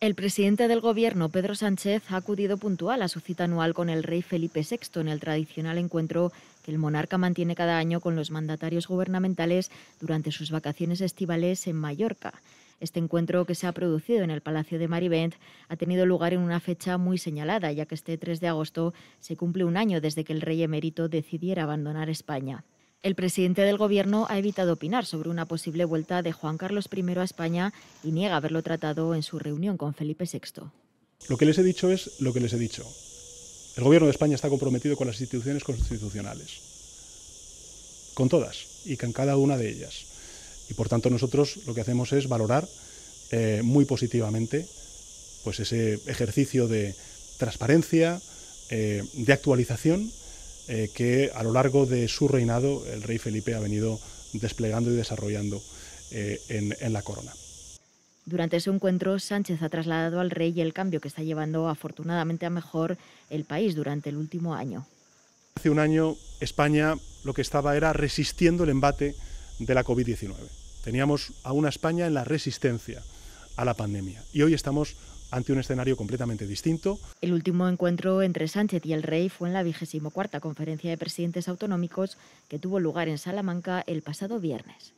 El presidente del gobierno, Pedro Sánchez, ha acudido puntual a su cita anual con el rey Felipe VI en el tradicional encuentro que el monarca mantiene cada año con los mandatarios gubernamentales durante sus vacaciones estivales en Mallorca. Este encuentro que se ha producido en el Palacio de Marivent ha tenido lugar en una fecha muy señalada, ya que este 3 de agosto se cumple un año desde que el rey emérito decidiera abandonar España. El presidente del Gobierno ha evitado opinar sobre una posible vuelta de Juan Carlos I a España y niega haberlo tratado en su reunión con Felipe VI. Lo que les he dicho es lo que les he dicho. El Gobierno de España está comprometido con las instituciones constitucionales, con todas y con cada una de ellas. Y por tanto nosotros lo que hacemos es valorar eh, muy positivamente pues ese ejercicio de transparencia, eh, de actualización eh, que a lo largo de su reinado el rey Felipe ha venido desplegando y desarrollando eh, en, la corona. Durante ese encuentro, Sánchez ha trasladado al rey el cambio que está llevando afortunadamente a mejor el país durante el último año. Hace un año España lo que estaba era resistiendo el embate de la COVID-19. Teníamos a una España en la resistencia a la pandemia y hoy estamos ante un escenario completamente distinto. El último encuentro entre Sánchez y el rey fue en la vigésimo cuarta conferencia de presidentes autonómicos que tuvo lugar en Salamanca el pasado viernes.